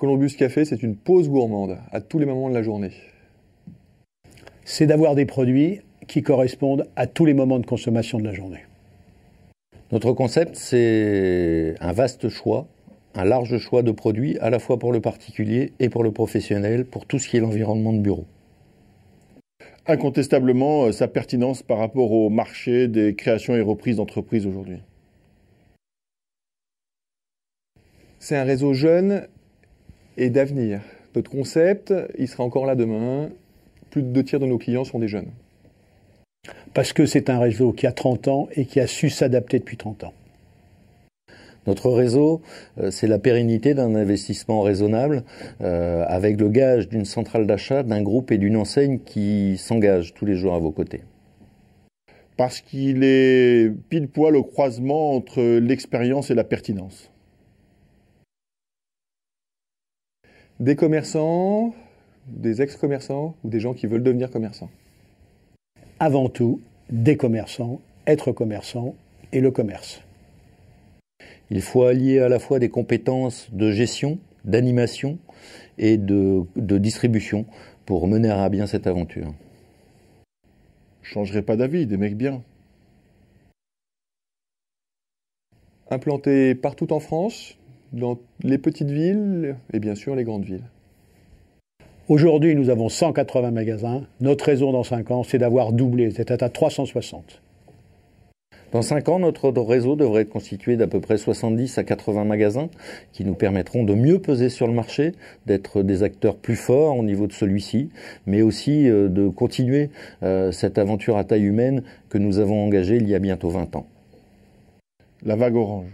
Columbus Café, c'est une pause gourmande à tous les moments de la journée. C'est d'avoir des produits qui correspondent à tous les moments de consommation de la journée. Notre concept, c'est un vaste choix, un large choix de produits, à la fois pour le particulier et pour le professionnel, pour tout ce qui est l'environnement de bureau incontestablement euh, sa pertinence par rapport au marché des créations et reprises d'entreprises aujourd'hui. C'est un réseau jeune et d'avenir. Notre concept, il sera encore là demain. Plus de deux tiers de nos clients sont des jeunes. Parce que c'est un réseau qui a 30 ans et qui a su s'adapter depuis 30 ans. Notre réseau, euh, c'est la pérennité d'un investissement raisonnable euh, avec le gage d'une centrale d'achat, d'un groupe et d'une enseigne qui s'engagent tous les jours à vos côtés. Parce qu'il est pile poil au croisement entre l'expérience et la pertinence. Des commerçants, des ex-commerçants ou des gens qui veulent devenir commerçants Avant tout, des commerçants, être commerçant et le commerce. Il faut allier à la fois des compétences de gestion, d'animation et de, distribution pour mener à bien cette aventure. Je changerai pas d'avis, des mecs bien. Implanté partout en France, dans les petites villes et bien sûr les grandes villes. Aujourd'hui, nous avons 180 magasins. Notre raison dans 5 ans, c'est d'avoir doublé, cest à 360. Dans 5 ans, notre réseau devrait être constitué d'à peu près 70 à 80 magasins qui nous permettront de mieux peser sur le marché, d'être des acteurs plus forts au niveau de celui-ci, mais aussi euh, de continuer euh, cette aventure à taille humaine que nous avons engagée il y a bientôt 20 ans. La vague orange.